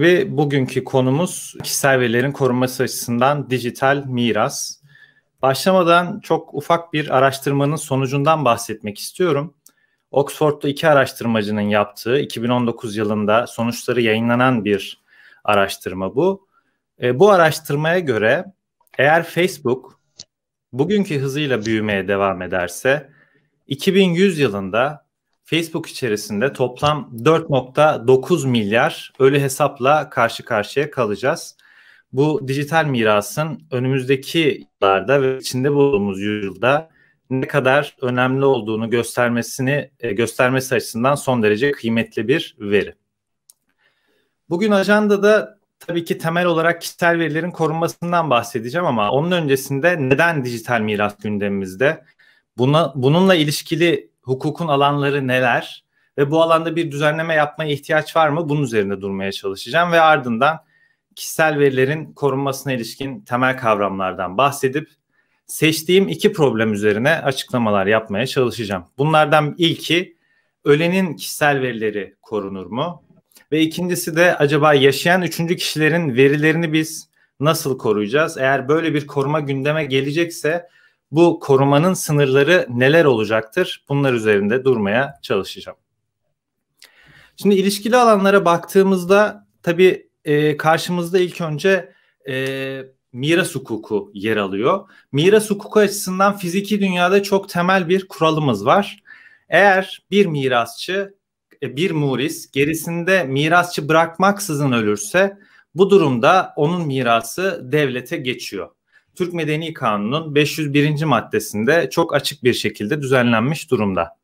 Ve bugünkü konumuz kişisel verilerin korunması açısından dijital miras. Başlamadan çok ufak bir araştırmanın sonucundan bahsetmek istiyorum. Oxford'da iki araştırmacının yaptığı 2019 yılında sonuçları yayınlanan bir araştırma bu. E, bu araştırmaya göre eğer Facebook bugünkü hızıyla büyümeye devam ederse 2100 yılında Facebook içerisinde toplam 4.9 milyar ölü hesapla karşı karşıya kalacağız. Bu dijital mirasın önümüzdeki yıllarda ve içinde bulunduğumuz yüzyılda ne kadar önemli olduğunu göstermesini e, göstermesi açısından son derece kıymetli bir veri. Bugün ajandada tabii ki temel olarak kişisel verilerin korunmasından bahsedeceğim ama onun öncesinde neden dijital miras gündemimizde? Buna, bununla ilişkili hukukun alanları neler ve bu alanda bir düzenleme yapmaya ihtiyaç var mı? Bunun üzerinde durmaya çalışacağım ve ardından kişisel verilerin korunmasına ilişkin temel kavramlardan bahsedip seçtiğim iki problem üzerine açıklamalar yapmaya çalışacağım. Bunlardan ilki ölenin kişisel verileri korunur mu? Ve ikincisi de acaba yaşayan üçüncü kişilerin verilerini biz nasıl koruyacağız? Eğer böyle bir koruma gündeme gelecekse bu korumanın sınırları neler olacaktır? Bunlar üzerinde durmaya çalışacağım. Şimdi ilişkili alanlara baktığımızda tabii e, karşımızda ilk önce e, miras hukuku yer alıyor. Miras hukuku açısından fiziki dünyada çok temel bir kuralımız var. Eğer bir mirasçı, e, bir muris gerisinde mirasçı bırakmaksızın ölürse bu durumda onun mirası devlete geçiyor. Türk Medeni Kanunu'nun 501. maddesinde çok açık bir şekilde düzenlenmiş durumda.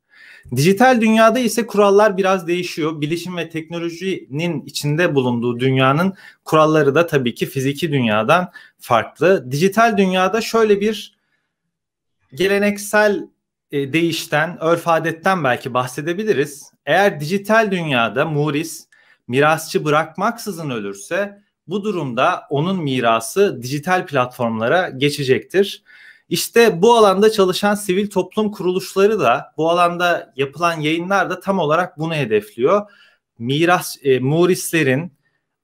Dijital dünyada ise kurallar biraz değişiyor. Bilişim ve teknolojinin içinde bulunduğu dünyanın kuralları da tabii ki fiziki dünyadan farklı. Dijital dünyada şöyle bir geleneksel e, değişten, örf adetten belki bahsedebiliriz. Eğer dijital dünyada muris mirasçı bırakmaksızın ölürse bu durumda onun mirası dijital platformlara geçecektir. İşte bu alanda çalışan sivil toplum kuruluşları da bu alanda yapılan yayınlar da tam olarak bunu hedefliyor. Miras e, murislerin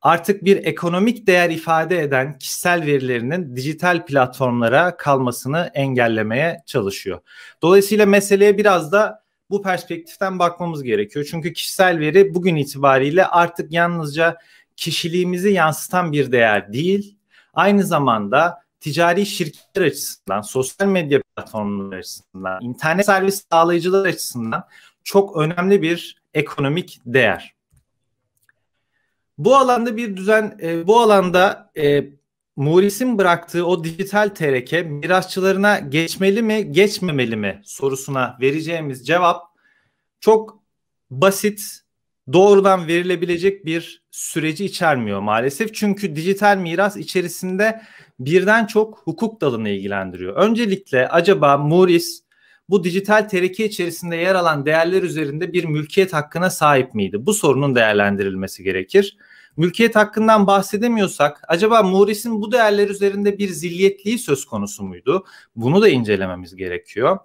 artık bir ekonomik değer ifade eden kişisel verilerinin dijital platformlara kalmasını engellemeye çalışıyor. Dolayısıyla meseleye biraz da bu perspektiften bakmamız gerekiyor. Çünkü kişisel veri bugün itibariyle artık yalnızca kişiliğimizi yansıtan bir değer değil. Aynı zamanda ticari şirketler açısından, sosyal medya platformları açısından, internet servis sağlayıcılar açısından çok önemli bir ekonomik değer. Bu alanda bir düzen, e, bu alanda e, Muris'in bıraktığı o dijital tereke mirasçılarına geçmeli mi, geçmemeli mi sorusuna vereceğimiz cevap çok basit doğrudan verilebilecek bir süreci içermiyor maalesef. Çünkü dijital miras içerisinde birden çok hukuk dalını ilgilendiriyor. Öncelikle acaba Muris bu dijital tereke içerisinde yer alan değerler üzerinde bir mülkiyet hakkına sahip miydi? Bu sorunun değerlendirilmesi gerekir. Mülkiyet hakkından bahsedemiyorsak acaba Muris'in bu değerler üzerinde bir zilliyetliği söz konusu muydu? Bunu da incelememiz gerekiyor.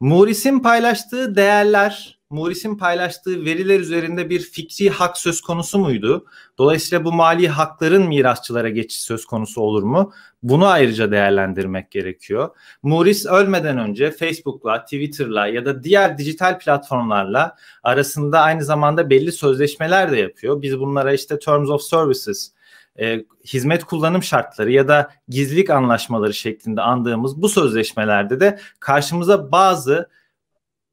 Muris'in paylaştığı değerler Morris'in paylaştığı veriler üzerinde bir fikri hak söz konusu muydu? Dolayısıyla bu mali hakların mirasçılara geçiş söz konusu olur mu? Bunu ayrıca değerlendirmek gerekiyor. Morris ölmeden önce Facebook'la, Twitter'la ya da diğer dijital platformlarla arasında aynı zamanda belli sözleşmeler de yapıyor. Biz bunlara işte Terms of Services, e, hizmet kullanım şartları ya da gizlilik anlaşmaları şeklinde andığımız bu sözleşmelerde de karşımıza bazı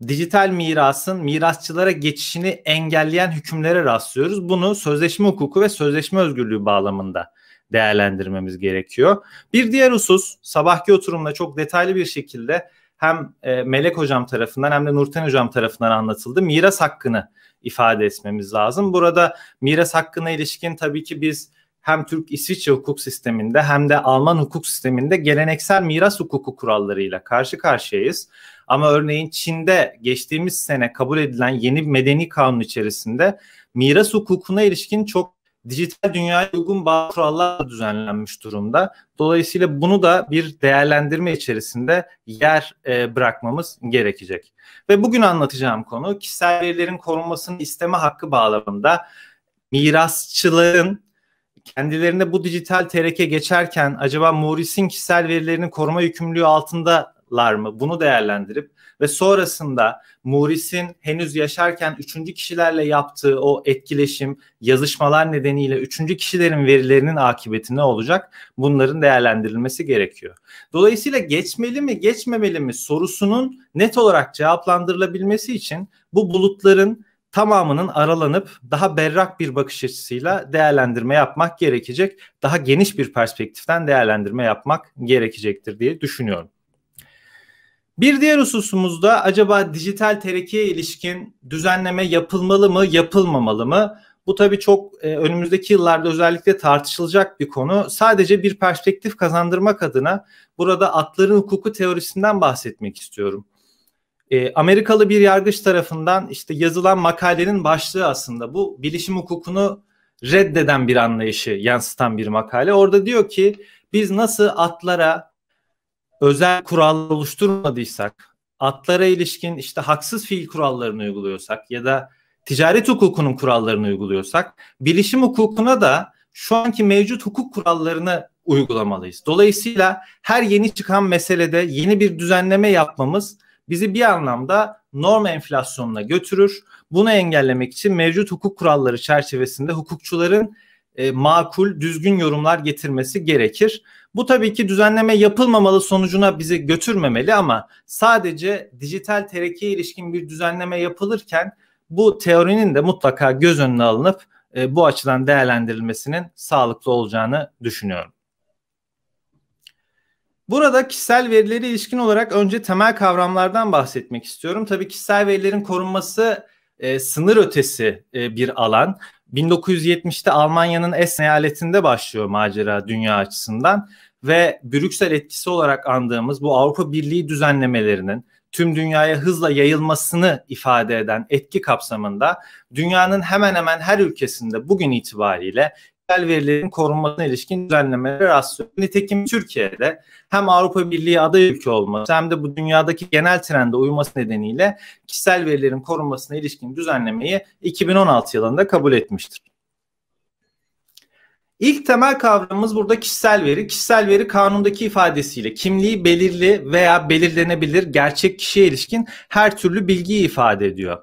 dijital mirasın mirasçılara geçişini engelleyen hükümlere rastlıyoruz. Bunu sözleşme hukuku ve sözleşme özgürlüğü bağlamında değerlendirmemiz gerekiyor. Bir diğer husus sabahki oturumda çok detaylı bir şekilde hem e, Melek hocam tarafından hem de Nurten hocam tarafından anlatıldı. Miras hakkını ifade etmemiz lazım. Burada miras hakkına ilişkin tabii ki biz hem Türk-İsviçre hukuk sisteminde hem de Alman hukuk sisteminde geleneksel miras hukuku kurallarıyla karşı karşıyayız. Ama örneğin Çin'de geçtiğimiz sene kabul edilen yeni medeni kanun içerisinde miras hukukuna ilişkin çok dijital dünyaya uygun bazı kurallar düzenlenmiş durumda. Dolayısıyla bunu da bir değerlendirme içerisinde yer e, bırakmamız gerekecek. Ve bugün anlatacağım konu kişisel verilerin korunmasını isteme hakkı bağlamında mirasçıların kendilerine bu dijital tereke geçerken acaba Morris'in kişisel verilerini koruma yükümlülüğü altındalar mı? Bunu değerlendirip ve sonrasında Morris'in henüz yaşarken üçüncü kişilerle yaptığı o etkileşim, yazışmalar nedeniyle üçüncü kişilerin verilerinin akıbeti ne olacak? Bunların değerlendirilmesi gerekiyor. Dolayısıyla geçmeli mi, geçmemeli mi sorusunun net olarak cevaplandırılabilmesi için bu bulutların tamamının aralanıp daha berrak bir bakış açısıyla değerlendirme yapmak gerekecek. Daha geniş bir perspektiften değerlendirme yapmak gerekecektir diye düşünüyorum. Bir diğer hususumuzda acaba dijital terekiye ilişkin düzenleme yapılmalı mı, yapılmamalı mı? Bu tabii çok e, önümüzdeki yıllarda özellikle tartışılacak bir konu. Sadece bir perspektif kazandırmak adına burada atların hukuku teorisinden bahsetmek istiyorum. E, Amerikalı bir yargıç tarafından işte yazılan makalenin başlığı aslında bu bilişim hukukunu reddeden bir anlayışı yansıtan bir makale. Orada diyor ki biz nasıl atlara özel kural oluşturmadıysak, atlara ilişkin işte haksız fiil kurallarını uyguluyorsak ya da ticaret hukukunun kurallarını uyguluyorsak, bilişim hukukuna da şu anki mevcut hukuk kurallarını uygulamalıyız. Dolayısıyla her yeni çıkan meselede yeni bir düzenleme yapmamız bizi bir anlamda norm enflasyonuna götürür. Bunu engellemek için mevcut hukuk kuralları çerçevesinde hukukçuların e, makul, düzgün yorumlar getirmesi gerekir. Bu tabii ki düzenleme yapılmamalı sonucuna bizi götürmemeli ama sadece dijital terekiye ilişkin bir düzenleme yapılırken bu teorinin de mutlaka göz önüne alınıp e, bu açıdan değerlendirilmesinin sağlıklı olacağını düşünüyorum. Burada kişisel verileri ilişkin olarak önce temel kavramlardan bahsetmek istiyorum. Tabii kişisel verilerin korunması e, sınır ötesi e, bir alan. 1970'te Almanya'nın Essen eyaletinde başlıyor macera dünya açısından ve Brüksel etkisi olarak andığımız bu Avrupa Birliği düzenlemelerinin tüm dünyaya hızla yayılmasını ifade eden etki kapsamında dünyanın hemen hemen her ülkesinde bugün itibariyle kişisel verilerin korunmasına ilişkin düzenlemeleri rastlıyor. Nitekim Türkiye'de hem Avrupa Birliği aday ülke olması hem de bu dünyadaki genel trende uyması nedeniyle kişisel verilerin korunmasına ilişkin düzenlemeyi 2016 yılında kabul etmiştir. İlk temel kavramımız burada kişisel veri. Kişisel veri kanundaki ifadesiyle kimliği belirli veya belirlenebilir gerçek kişiye ilişkin her türlü bilgiyi ifade ediyor.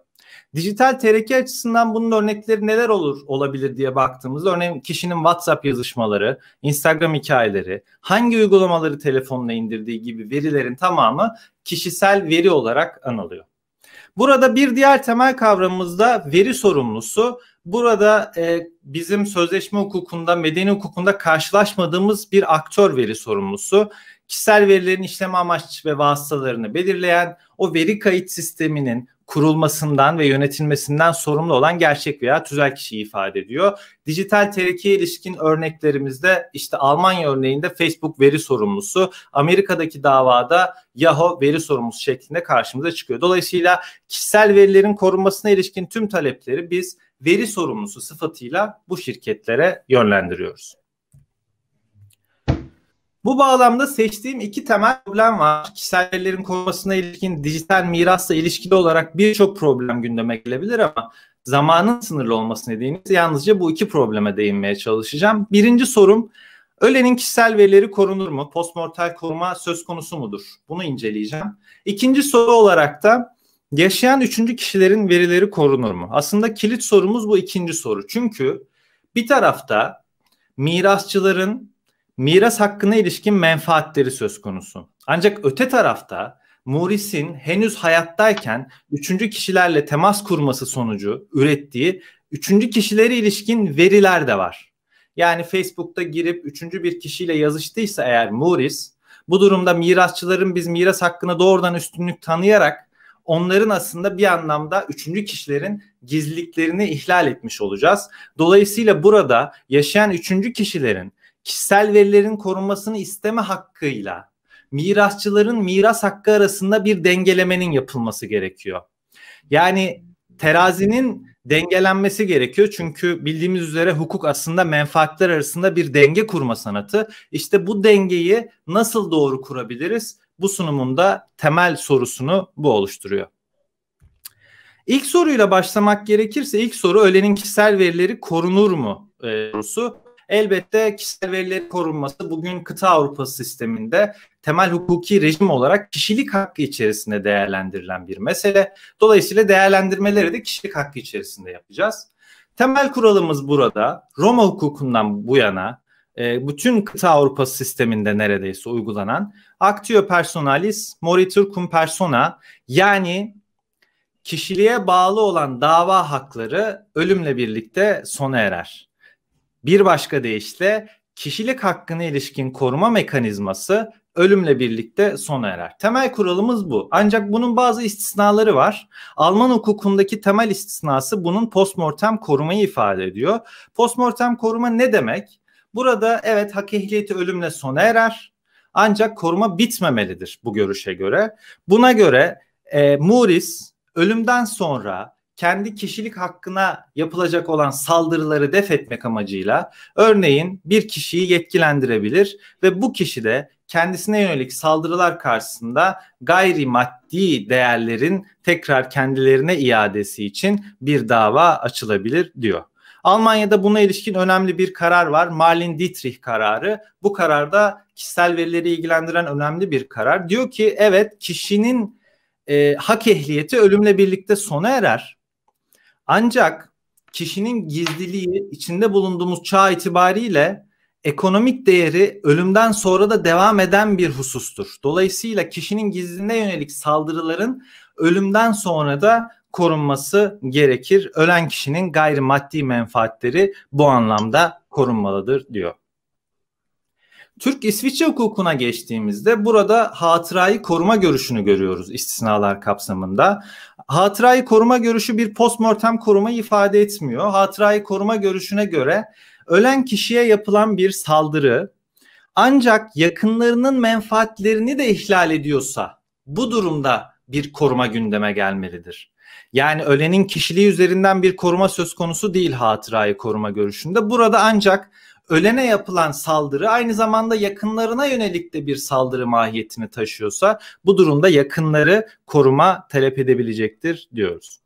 Dijital tereke açısından bunun örnekleri neler olur olabilir diye baktığımızda örneğin kişinin WhatsApp yazışmaları, Instagram hikayeleri, hangi uygulamaları telefonla indirdiği gibi verilerin tamamı kişisel veri olarak anılıyor. Burada bir diğer temel kavramımız da veri sorumlusu. Burada e, bizim sözleşme hukukunda, medeni hukukunda karşılaşmadığımız bir aktör veri sorumlusu. Kişisel verilerin işleme amaç ve vasıtalarını belirleyen, o veri kayıt sisteminin, kurulmasından ve yönetilmesinden sorumlu olan gerçek veya tüzel kişiyi ifade ediyor. Dijital tereke ilişkin örneklerimizde işte Almanya örneğinde Facebook veri sorumlusu, Amerika'daki davada Yahoo veri sorumlusu şeklinde karşımıza çıkıyor. Dolayısıyla kişisel verilerin korunmasına ilişkin tüm talepleri biz veri sorumlusu sıfatıyla bu şirketlere yönlendiriyoruz. Bu bağlamda seçtiğim iki temel problem var. Kişisel verilerin korumasına ilişkin dijital mirasla ilişkili olarak birçok problem gündeme gelebilir ama zamanın sınırlı olması nedeniyle yalnızca bu iki probleme değinmeye çalışacağım. Birinci sorum ölenin kişisel verileri korunur mu? Postmortal koruma söz konusu mudur? Bunu inceleyeceğim. İkinci soru olarak da yaşayan üçüncü kişilerin verileri korunur mu? Aslında kilit sorumuz bu ikinci soru. Çünkü bir tarafta mirasçıların miras hakkına ilişkin menfaatleri söz konusu. Ancak öte tarafta Morris'in henüz hayattayken üçüncü kişilerle temas kurması sonucu ürettiği üçüncü kişilere ilişkin veriler de var. Yani Facebook'ta girip üçüncü bir kişiyle yazıştıysa eğer Morris bu durumda mirasçıların biz miras hakkını doğrudan üstünlük tanıyarak onların aslında bir anlamda üçüncü kişilerin gizliliklerini ihlal etmiş olacağız. Dolayısıyla burada yaşayan üçüncü kişilerin kişisel verilerin korunmasını isteme hakkıyla mirasçıların miras hakkı arasında bir dengelemenin yapılması gerekiyor. Yani terazinin dengelenmesi gerekiyor. Çünkü bildiğimiz üzere hukuk aslında menfaatler arasında bir denge kurma sanatı. İşte bu dengeyi nasıl doğru kurabiliriz? Bu sunumunda temel sorusunu bu oluşturuyor. İlk soruyla başlamak gerekirse ilk soru ölenin kişisel verileri korunur mu e, sorusu. Elbette kişisel verilerin korunması bugün kıta Avrupa sisteminde temel hukuki rejim olarak kişilik hakkı içerisinde değerlendirilen bir mesele. Dolayısıyla değerlendirmeleri de kişilik hakkı içerisinde yapacağız. Temel kuralımız burada Roma hukukundan bu yana e, bütün kıta Avrupa sisteminde neredeyse uygulanan actio personalis moritur cum persona yani kişiliğe bağlı olan dava hakları ölümle birlikte sona erer. Bir başka deyişle kişilik hakkına ilişkin koruma mekanizması ölümle birlikte sona erer. Temel kuralımız bu. Ancak bunun bazı istisnaları var. Alman hukukundaki temel istisnası bunun postmortem korumayı ifade ediyor. Postmortem koruma ne demek? Burada evet hak ehliyeti ölümle sona erer. Ancak koruma bitmemelidir bu görüşe göre. Buna göre e, Muris ölümden sonra kendi kişilik hakkına yapılacak olan saldırıları def etmek amacıyla örneğin bir kişiyi yetkilendirebilir ve bu kişi de kendisine yönelik saldırılar karşısında gayri maddi değerlerin tekrar kendilerine iadesi için bir dava açılabilir diyor. Almanya'da buna ilişkin önemli bir karar var. Marlin Dietrich kararı. Bu kararda kişisel verileri ilgilendiren önemli bir karar. Diyor ki evet kişinin e, hak ehliyeti ölümle birlikte sona erer. Ancak kişinin gizliliği içinde bulunduğumuz çağ itibariyle ekonomik değeri ölümden sonra da devam eden bir husustur. Dolayısıyla kişinin gizliliğine yönelik saldırıların ölümden sonra da korunması gerekir. Ölen kişinin gayrimaddi menfaatleri bu anlamda korunmalıdır diyor. Türk İsviçre hukukuna geçtiğimizde burada hatırayı koruma görüşünü görüyoruz istisnalar kapsamında. Hatırayı koruma görüşü bir postmortem koruma ifade etmiyor. Hatırayı koruma görüşüne göre ölen kişiye yapılan bir saldırı ancak yakınlarının menfaatlerini de ihlal ediyorsa bu durumda bir koruma gündeme gelmelidir. Yani ölenin kişiliği üzerinden bir koruma söz konusu değil hatırayı koruma görüşünde. Burada ancak ölene yapılan saldırı aynı zamanda yakınlarına yönelik de bir saldırı mahiyetini taşıyorsa bu durumda yakınları koruma talep edebilecektir diyoruz.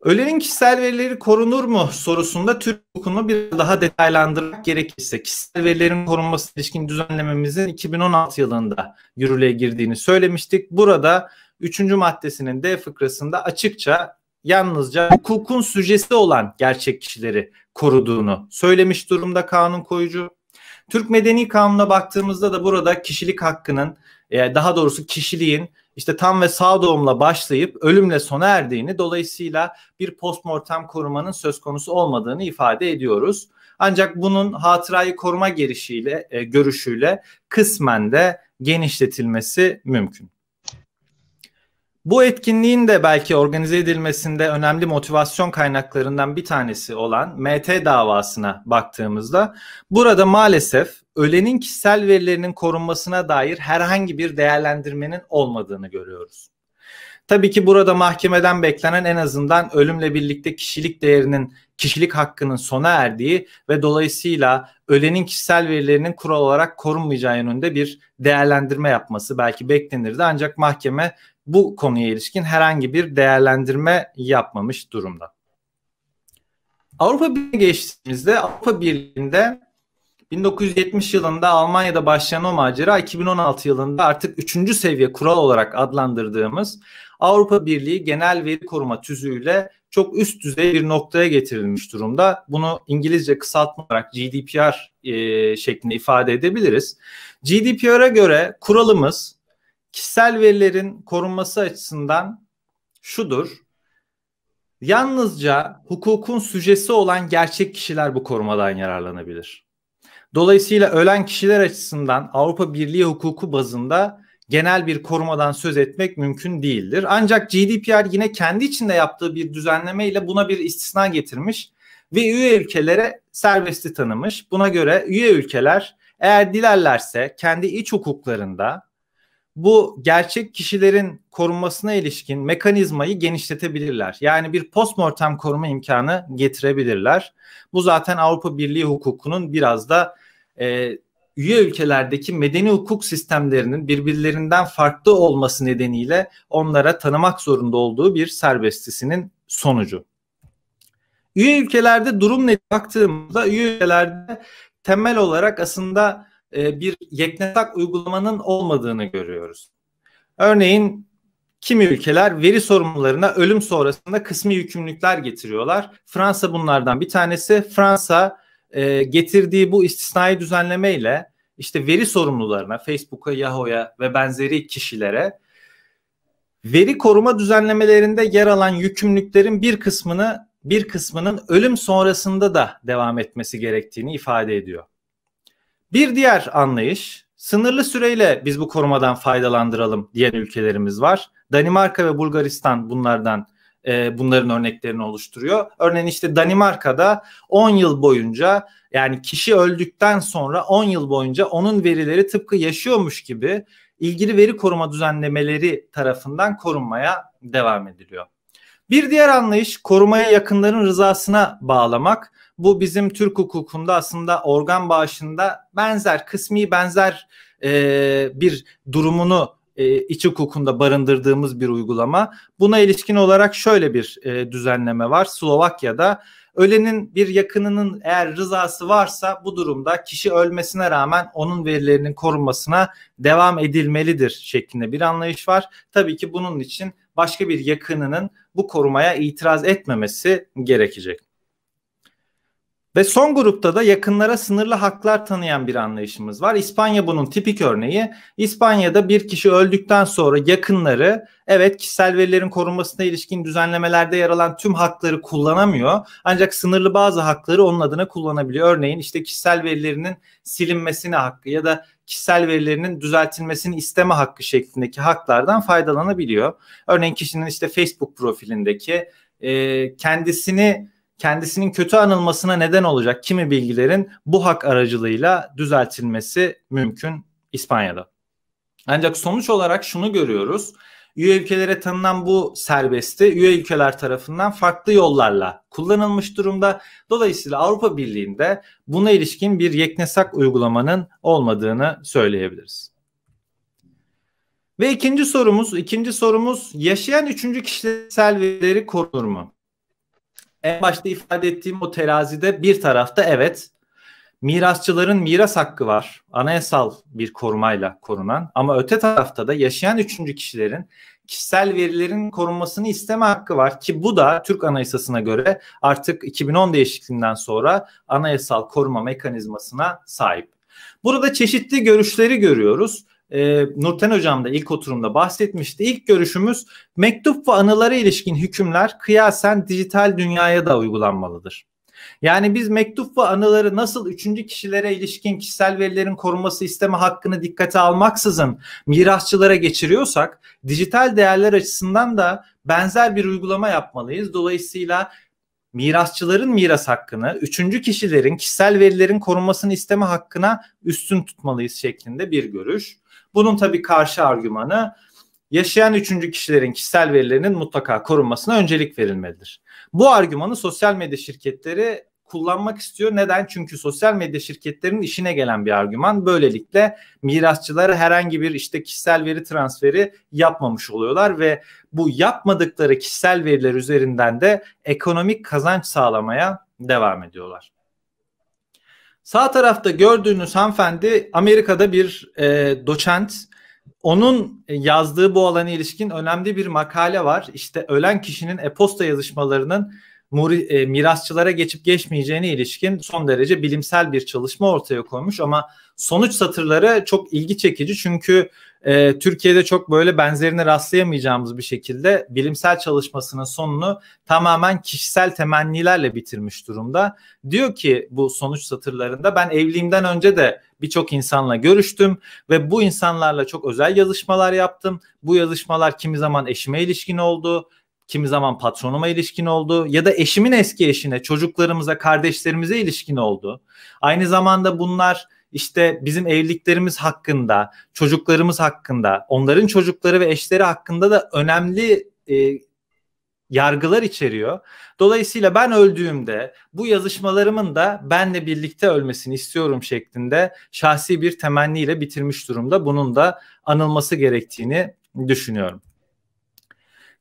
Ölenin kişisel verileri korunur mu sorusunda Türk hukukunu bir daha detaylandırmak gerekirse kişisel verilerin korunması ilişkin düzenlememizin 2016 yılında yürürlüğe girdiğini söylemiştik. Burada 3. maddesinin D fıkrasında açıkça yalnızca hukukun süjesi olan gerçek kişileri koruduğunu söylemiş durumda kanun koyucu. Türk Medeni Kanunu'na baktığımızda da burada kişilik hakkının e, daha doğrusu kişiliğin işte tam ve sağ doğumla başlayıp ölümle sona erdiğini dolayısıyla bir postmortem korumanın söz konusu olmadığını ifade ediyoruz. Ancak bunun hatırayı koruma girişiyle, e, görüşüyle kısmen de genişletilmesi mümkün. Bu etkinliğin de belki organize edilmesinde önemli motivasyon kaynaklarından bir tanesi olan MT davasına baktığımızda burada maalesef ölenin kişisel verilerinin korunmasına dair herhangi bir değerlendirmenin olmadığını görüyoruz. Tabii ki burada mahkemeden beklenen en azından ölümle birlikte kişilik değerinin, kişilik hakkının sona erdiği ve dolayısıyla ölenin kişisel verilerinin kural olarak korunmayacağı yönünde bir değerlendirme yapması belki beklenirdi. Ancak mahkeme bu konuya ilişkin herhangi bir değerlendirme yapmamış durumda. Avrupa Birliği'ne geçtiğimizde Avrupa Birliği'nde 1970 yılında Almanya'da başlayan o macera 2016 yılında artık 3. seviye kural olarak adlandırdığımız Avrupa Birliği Genel Veri Koruma Tüzüğü'yle çok üst düzey bir noktaya getirilmiş durumda. Bunu İngilizce kısaltma olarak GDPR e, şeklinde ifade edebiliriz. GDPR'a göre kuralımız kişisel verilerin korunması açısından şudur. Yalnızca hukukun süjesi olan gerçek kişiler bu korumadan yararlanabilir. Dolayısıyla ölen kişiler açısından Avrupa Birliği hukuku bazında genel bir korumadan söz etmek mümkün değildir. Ancak GDPR yine kendi içinde yaptığı bir düzenleme ile buna bir istisna getirmiş ve üye ülkelere serbesti tanımış. Buna göre üye ülkeler eğer dilerlerse kendi iç hukuklarında bu gerçek kişilerin korunmasına ilişkin mekanizmayı genişletebilirler. Yani bir postmortem koruma imkanı getirebilirler. Bu zaten Avrupa Birliği hukukunun biraz da e, üye ülkelerdeki medeni hukuk sistemlerinin birbirlerinden farklı olması nedeniyle onlara tanımak zorunda olduğu bir serbestisinin sonucu. Üye ülkelerde durum ne baktığımızda üye ülkelerde temel olarak aslında e, bir yeknesak uygulamanın olmadığını görüyoruz. Örneğin kimi ülkeler veri sorumlularına ölüm sonrasında kısmi yükümlülükler getiriyorlar. Fransa bunlardan bir tanesi. Fransa e, getirdiği bu istisnai düzenlemeyle işte veri sorumlularına, Facebook'a, Yahoo'ya ve benzeri kişilere veri koruma düzenlemelerinde yer alan yükümlülüklerin bir kısmını bir kısmının ölüm sonrasında da devam etmesi gerektiğini ifade ediyor. Bir diğer anlayış sınırlı süreyle biz bu korumadan faydalandıralım diyen ülkelerimiz var. Danimarka ve Bulgaristan bunlardan e, bunların örneklerini oluşturuyor. Örneğin işte Danimarka'da 10 yıl boyunca yani kişi öldükten sonra 10 yıl boyunca onun verileri tıpkı yaşıyormuş gibi ilgili veri koruma düzenlemeleri tarafından korunmaya devam ediliyor. Bir diğer anlayış korumaya yakınların rızasına bağlamak. Bu bizim Türk hukukunda aslında organ bağışında benzer kısmi benzer e, bir durumunu e, iç hukukunda barındırdığımız bir uygulama. Buna ilişkin olarak şöyle bir e, düzenleme var. Slovakya'da ölenin bir yakınının eğer rızası varsa bu durumda kişi ölmesine rağmen onun verilerinin korunmasına devam edilmelidir şeklinde bir anlayış var. Tabii ki bunun için başka bir yakınının bu korumaya itiraz etmemesi gerekecek. Ve son grupta da yakınlara sınırlı haklar tanıyan bir anlayışımız var. İspanya bunun tipik örneği. İspanya'da bir kişi öldükten sonra yakınları evet kişisel verilerin korunmasına ilişkin düzenlemelerde yer alan tüm hakları kullanamıyor. Ancak sınırlı bazı hakları onun adına kullanabiliyor. Örneğin işte kişisel verilerinin silinmesine hakkı ya da kişisel verilerinin düzeltilmesini isteme hakkı şeklindeki haklardan faydalanabiliyor. Örneğin kişinin işte Facebook profilindeki e, kendisini kendisinin kötü anılmasına neden olacak kimi bilgilerin bu hak aracılığıyla düzeltilmesi mümkün İspanya'da. Ancak sonuç olarak şunu görüyoruz üye ülkelere tanınan bu serbesti üye ülkeler tarafından farklı yollarla kullanılmış durumda. Dolayısıyla Avrupa Birliği'nde buna ilişkin bir yeknesak uygulamanın olmadığını söyleyebiliriz. Ve ikinci sorumuz, ikinci sorumuz yaşayan üçüncü kişisel verileri korunur mu? En başta ifade ettiğim o terazide bir tarafta evet mirasçıların miras hakkı var. Anayasal bir korumayla korunan ama öte tarafta da yaşayan üçüncü kişilerin kişisel verilerin korunmasını isteme hakkı var ki bu da Türk Anayasası'na göre artık 2010 değişikliğinden sonra anayasal koruma mekanizmasına sahip. Burada çeşitli görüşleri görüyoruz. Ee, Nurten Hocam da ilk oturumda bahsetmişti. İlk görüşümüz mektup ve anılara ilişkin hükümler kıyasen dijital dünyaya da uygulanmalıdır. Yani biz mektup ve anıları nasıl üçüncü kişilere ilişkin kişisel verilerin korunması isteme hakkını dikkate almaksızın mirasçılara geçiriyorsak dijital değerler açısından da benzer bir uygulama yapmalıyız. Dolayısıyla mirasçıların miras hakkını, üçüncü kişilerin kişisel verilerin korunmasını isteme hakkına üstün tutmalıyız şeklinde bir görüş. Bunun tabii karşı argümanı yaşayan üçüncü kişilerin kişisel verilerinin mutlaka korunmasına öncelik verilmelidir. Bu argümanı sosyal medya şirketleri kullanmak istiyor. Neden? Çünkü sosyal medya şirketlerinin işine gelen bir argüman. Böylelikle mirasçılara herhangi bir işte kişisel veri transferi yapmamış oluyorlar ve bu yapmadıkları kişisel veriler üzerinden de ekonomik kazanç sağlamaya devam ediyorlar. Sağ tarafta gördüğünüz hanımefendi Amerika'da bir e, doçent onun e, yazdığı bu alana ilişkin önemli bir makale var. İşte ölen kişinin e-posta yazışmalarının e, mirasçılara geçip geçmeyeceğine ilişkin son derece bilimsel bir çalışma ortaya koymuş ama sonuç satırları çok ilgi çekici çünkü e, Türkiye'de çok böyle benzerine rastlayamayacağımız bir şekilde bilimsel çalışmasının sonunu tamamen kişisel temennilerle bitirmiş durumda. Diyor ki bu sonuç satırlarında ben evliliğimden önce de birçok insanla görüştüm ve bu insanlarla çok özel yazışmalar yaptım. Bu yazışmalar kimi zaman eşime ilişkin oldu, kimi zaman patronuma ilişkin oldu ya da eşimin eski eşine, çocuklarımıza, kardeşlerimize ilişkin oldu. Aynı zamanda bunlar işte bizim evliliklerimiz hakkında, çocuklarımız hakkında, onların çocukları ve eşleri hakkında da önemli e, yargılar içeriyor. Dolayısıyla ben öldüğümde bu yazışmalarımın da benle birlikte ölmesini istiyorum şeklinde şahsi bir temenniyle bitirmiş durumda. Bunun da anılması gerektiğini düşünüyorum.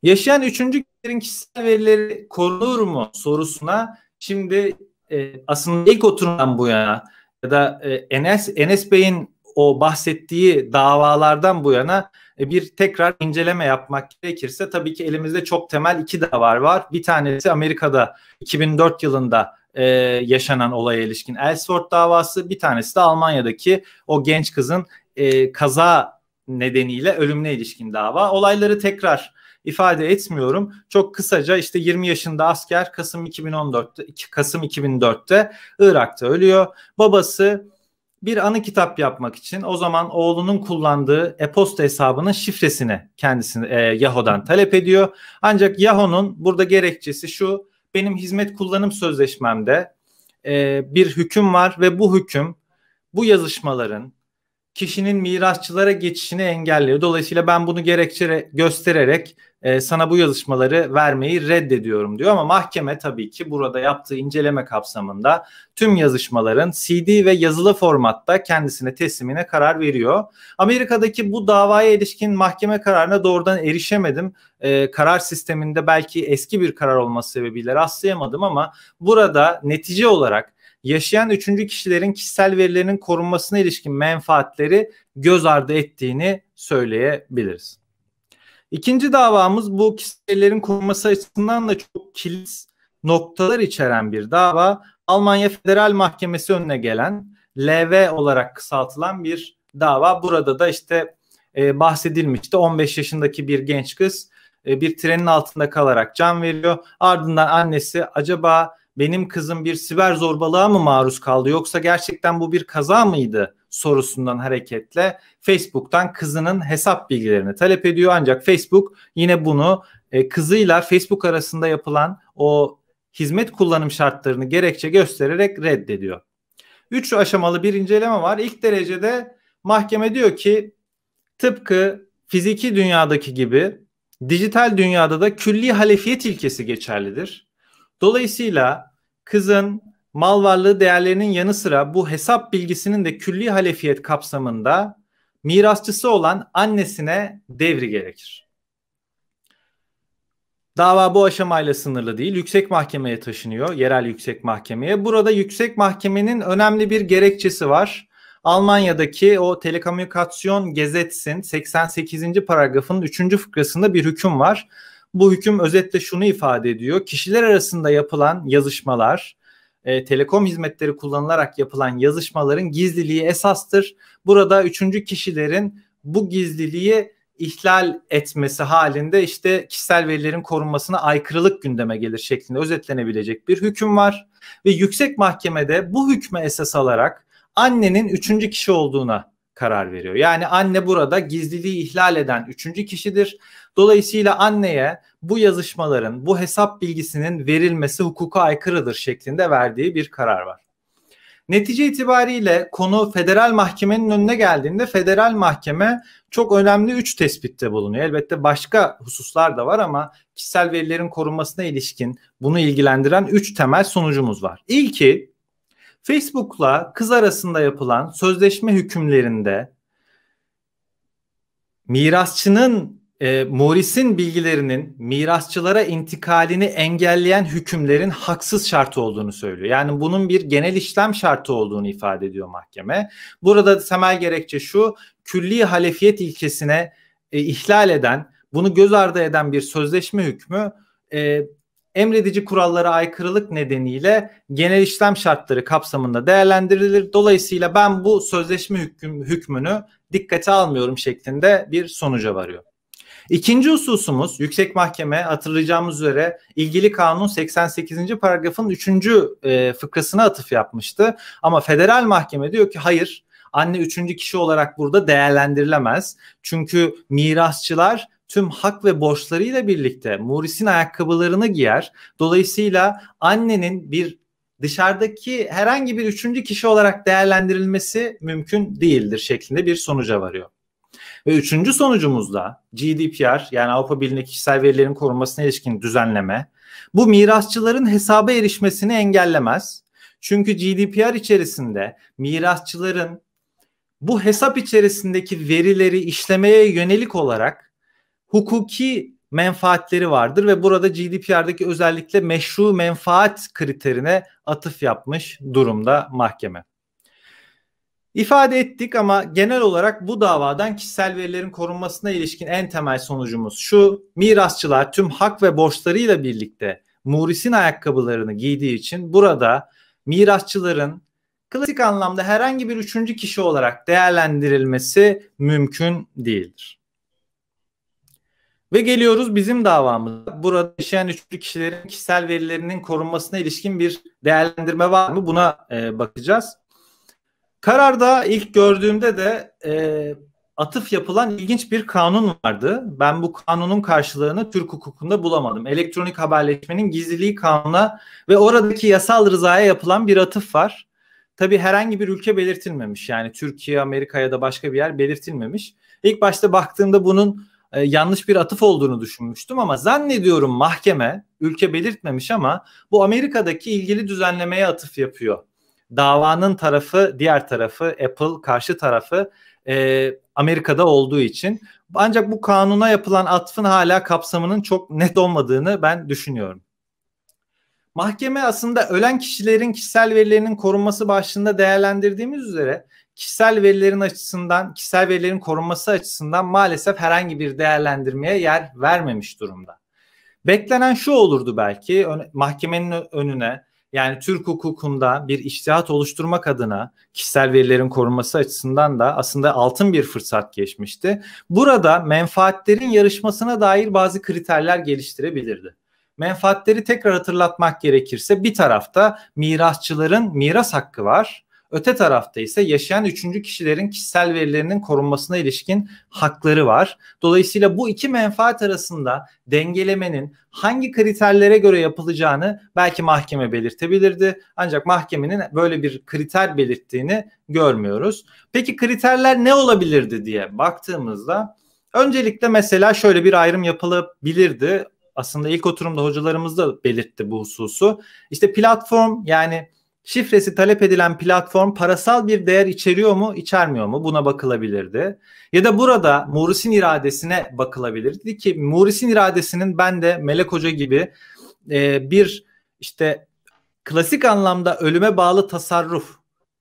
Yaşayan üçüncü kişilerin kişisel verileri korunur mu sorusuna şimdi e, aslında ilk oturumdan bu yana ya da e, Enes Enes Bey'in o bahsettiği davalardan bu yana e, bir tekrar inceleme yapmak gerekirse tabii ki elimizde çok temel iki davar var. Bir tanesi Amerika'da 2004 yılında e, yaşanan olaya ilişkin Ellsworth davası, bir tanesi de Almanya'daki o genç kızın e, kaza nedeniyle ölümüne ilişkin dava. Olayları tekrar ifade etmiyorum. Çok kısaca işte 20 yaşında asker Kasım 2014'te Kasım 2004'te Irak'ta ölüyor. Babası bir anı kitap yapmak için o zaman oğlunun kullandığı e-posta hesabının şifresini kendisini e, Yahoo'dan talep ediyor. Ancak Yahoo'nun burada gerekçesi şu benim hizmet kullanım sözleşmemde e, bir hüküm var ve bu hüküm bu yazışmaların kişinin mirasçılara geçişini engelliyor. Dolayısıyla ben bunu gerekçe göstererek e, sana bu yazışmaları vermeyi reddediyorum diyor ama mahkeme tabii ki burada yaptığı inceleme kapsamında tüm yazışmaların CD ve yazılı formatta kendisine teslimine karar veriyor. Amerika'daki bu davaya ilişkin mahkeme kararına doğrudan erişemedim. E, karar sisteminde belki eski bir karar olması sebebiyle rastlayamadım ama burada netice olarak yaşayan üçüncü kişilerin kişisel verilerinin korunmasına ilişkin menfaatleri göz ardı ettiğini söyleyebiliriz. İkinci davamız bu kişilerin korunması açısından da çok kilit noktalar içeren bir dava. Almanya Federal Mahkemesi önüne gelen LV olarak kısaltılan bir dava. Burada da işte e, bahsedilmişti 15 yaşındaki bir genç kız e, bir trenin altında kalarak can veriyor. Ardından annesi acaba benim kızım bir siber zorbalığa mı maruz kaldı yoksa gerçekten bu bir kaza mıydı sorusundan hareketle Facebook'tan kızının hesap bilgilerini talep ediyor ancak Facebook yine bunu e, kızıyla Facebook arasında yapılan o hizmet kullanım şartlarını gerekçe göstererek reddediyor. Üç aşamalı bir inceleme var. İlk derecede mahkeme diyor ki tıpkı fiziki dünyadaki gibi dijital dünyada da külli halefiyet ilkesi geçerlidir. Dolayısıyla kızın mal varlığı değerlerinin yanı sıra bu hesap bilgisinin de külli halefiyet kapsamında mirasçısı olan annesine devri gerekir. Dava bu aşamayla sınırlı değil. Yüksek mahkemeye taşınıyor. Yerel yüksek mahkemeye. Burada yüksek mahkemenin önemli bir gerekçesi var. Almanya'daki o Telekomünikasyon Gesetz'in 88. paragrafının 3. fıkrasında bir hüküm var. Bu hüküm özetle şunu ifade ediyor. Kişiler arasında yapılan yazışmalar, e, telekom hizmetleri kullanılarak yapılan yazışmaların gizliliği esastır. Burada üçüncü kişilerin bu gizliliği ihlal etmesi halinde işte kişisel verilerin korunmasına aykırılık gündeme gelir şeklinde özetlenebilecek bir hüküm var. Ve yüksek mahkemede bu hükme esas alarak annenin üçüncü kişi olduğuna karar veriyor. Yani anne burada gizliliği ihlal eden üçüncü kişidir Dolayısıyla anneye bu yazışmaların, bu hesap bilgisinin verilmesi hukuka aykırıdır şeklinde verdiği bir karar var. Netice itibariyle konu federal mahkemenin önüne geldiğinde federal mahkeme çok önemli 3 tespitte bulunuyor. Elbette başka hususlar da var ama kişisel verilerin korunmasına ilişkin bunu ilgilendiren 3 temel sonucumuz var. İlki Facebook'la kız arasında yapılan sözleşme hükümlerinde mirasçının e, Morris'in bilgilerinin mirasçılara intikalini engelleyen hükümlerin haksız şartı olduğunu söylüyor. Yani bunun bir genel işlem şartı olduğunu ifade ediyor mahkeme. Burada temel gerekçe şu külli halefiyet ilkesine e, ihlal eden, bunu göz ardı eden bir sözleşme hükmü e, emredici kurallara aykırılık nedeniyle genel işlem şartları kapsamında değerlendirilir. Dolayısıyla ben bu sözleşme hüküm, hükmünü dikkate almıyorum şeklinde bir sonuca varıyor. İkinci hususumuz yüksek mahkeme hatırlayacağımız üzere ilgili kanun 88. paragrafın 3. E, fıkrasına atıf yapmıştı. Ama federal mahkeme diyor ki hayır anne üçüncü kişi olarak burada değerlendirilemez. Çünkü mirasçılar tüm hak ve borçlarıyla birlikte Muris'in ayakkabılarını giyer. Dolayısıyla annenin bir dışarıdaki herhangi bir üçüncü kişi olarak değerlendirilmesi mümkün değildir şeklinde bir sonuca varıyor. Ve üçüncü sonucumuz da GDPR yani Avrupa Birliği'nde kişisel verilerin korunmasına ilişkin düzenleme bu mirasçıların hesaba erişmesini engellemez. Çünkü GDPR içerisinde mirasçıların bu hesap içerisindeki verileri işlemeye yönelik olarak hukuki menfaatleri vardır ve burada GDPR'daki özellikle meşru menfaat kriterine atıf yapmış durumda mahkeme. İfade ettik ama genel olarak bu davadan kişisel verilerin korunmasına ilişkin en temel sonucumuz şu. Mirasçılar tüm hak ve borçlarıyla birlikte Muris'in ayakkabılarını giydiği için burada mirasçıların klasik anlamda herhangi bir üçüncü kişi olarak değerlendirilmesi mümkün değildir. Ve geliyoruz bizim davamıza. Burada yaşayan üçlü kişilerin kişisel verilerinin korunmasına ilişkin bir değerlendirme var mı? Buna e, bakacağız. Kararda ilk gördüğümde de e, atıf yapılan ilginç bir kanun vardı. Ben bu kanunun karşılığını Türk hukukunda bulamadım. Elektronik haberleşmenin gizliliği kanuna ve oradaki yasal rızaya yapılan bir atıf var. Tabi herhangi bir ülke belirtilmemiş. Yani Türkiye, Amerika ya da başka bir yer belirtilmemiş. İlk başta baktığımda bunun e, yanlış bir atıf olduğunu düşünmüştüm ama zannediyorum mahkeme ülke belirtmemiş ama bu Amerika'daki ilgili düzenlemeye atıf yapıyor davanın tarafı diğer tarafı Apple karşı tarafı e, Amerika'da olduğu için ancak bu kanuna yapılan atfın hala kapsamının çok net olmadığını ben düşünüyorum. Mahkeme aslında ölen kişilerin kişisel verilerinin korunması başlığında değerlendirdiğimiz üzere kişisel verilerin açısından, kişisel verilerin korunması açısından maalesef herhangi bir değerlendirmeye yer vermemiş durumda. Beklenen şu olurdu belki mahkemenin önüne yani Türk hukukunda bir iştihat oluşturmak adına kişisel verilerin korunması açısından da aslında altın bir fırsat geçmişti. Burada menfaatlerin yarışmasına dair bazı kriterler geliştirebilirdi. Menfaatleri tekrar hatırlatmak gerekirse bir tarafta mirasçıların miras hakkı var Öte tarafta ise yaşayan üçüncü kişilerin kişisel verilerinin korunmasına ilişkin hakları var. Dolayısıyla bu iki menfaat arasında dengelemenin hangi kriterlere göre yapılacağını belki mahkeme belirtebilirdi. Ancak mahkemenin böyle bir kriter belirttiğini görmüyoruz. Peki kriterler ne olabilirdi diye baktığımızda öncelikle mesela şöyle bir ayrım yapılabilirdi. Aslında ilk oturumda hocalarımız da belirtti bu hususu. İşte platform yani Şifresi talep edilen platform parasal bir değer içeriyor mu, içermiyor mu? Buna bakılabilirdi. Ya da burada Muris'in iradesine bakılabilirdi ki Muris'in iradesinin ben de Melek Hoca gibi e, bir işte klasik anlamda ölüme bağlı tasarruf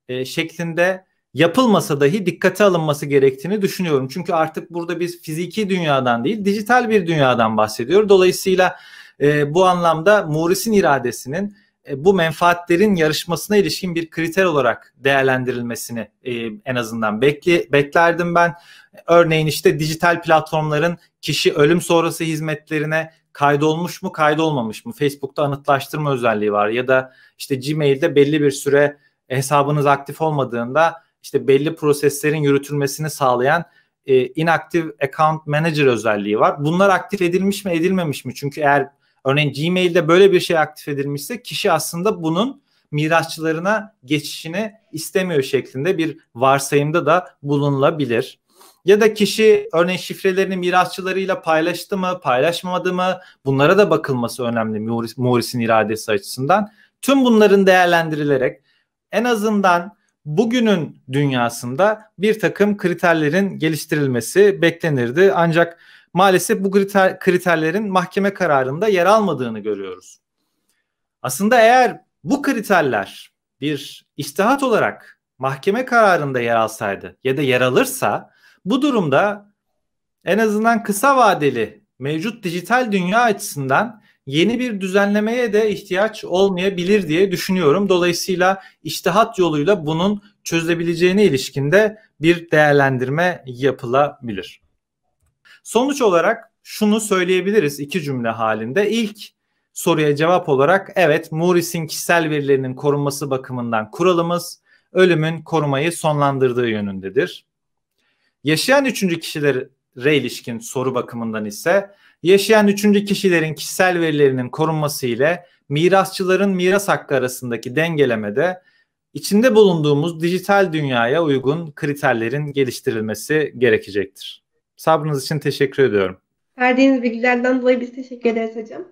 e, şeklinde yapılmasa dahi dikkate alınması gerektiğini düşünüyorum. Çünkü artık burada biz fiziki dünyadan değil dijital bir dünyadan bahsediyor. Dolayısıyla e, bu anlamda Muris'in iradesinin e, bu menfaatlerin yarışmasına ilişkin bir kriter olarak değerlendirilmesini e, en azından bekli, beklerdim ben. Örneğin işte dijital platformların kişi ölüm sonrası hizmetlerine kaydolmuş mu kaydolmamış mı? Facebook'ta anıtlaştırma özelliği var ya da işte Gmail'de belli bir süre hesabınız aktif olmadığında işte belli proseslerin yürütülmesini sağlayan e, inactive account manager özelliği var. Bunlar aktif edilmiş mi edilmemiş mi? Çünkü eğer Örneğin Gmail'de böyle bir şey aktif edilmişse kişi aslında bunun mirasçılarına geçişini istemiyor şeklinde bir varsayımda da bulunulabilir. Ya da kişi örneğin şifrelerini mirasçılarıyla paylaştı mı, paylaşmadı mı? Bunlara da bakılması önemli Morris, Morris'in iradesi açısından. Tüm bunların değerlendirilerek en azından bugünün dünyasında bir takım kriterlerin geliştirilmesi beklenirdi. Ancak maalesef bu kriter, kriterlerin mahkeme kararında yer almadığını görüyoruz. Aslında eğer bu kriterler bir iştihat olarak mahkeme kararında yer alsaydı ya da yer alırsa bu durumda en azından kısa vadeli mevcut dijital dünya açısından yeni bir düzenlemeye de ihtiyaç olmayabilir diye düşünüyorum. Dolayısıyla iştihat yoluyla bunun çözülebileceğine ilişkinde bir değerlendirme yapılabilir. Sonuç olarak şunu söyleyebiliriz iki cümle halinde. İlk soruya cevap olarak evet Morris'in kişisel verilerinin korunması bakımından kuralımız ölümün korumayı sonlandırdığı yönündedir. Yaşayan üçüncü kişilere ilişkin soru bakımından ise yaşayan üçüncü kişilerin kişisel verilerinin korunması ile mirasçıların miras hakkı arasındaki dengelemede içinde bulunduğumuz dijital dünyaya uygun kriterlerin geliştirilmesi gerekecektir. Sabrınız için teşekkür ediyorum. Verdiğiniz bilgilerden dolayı biz teşekkür ederiz hocam.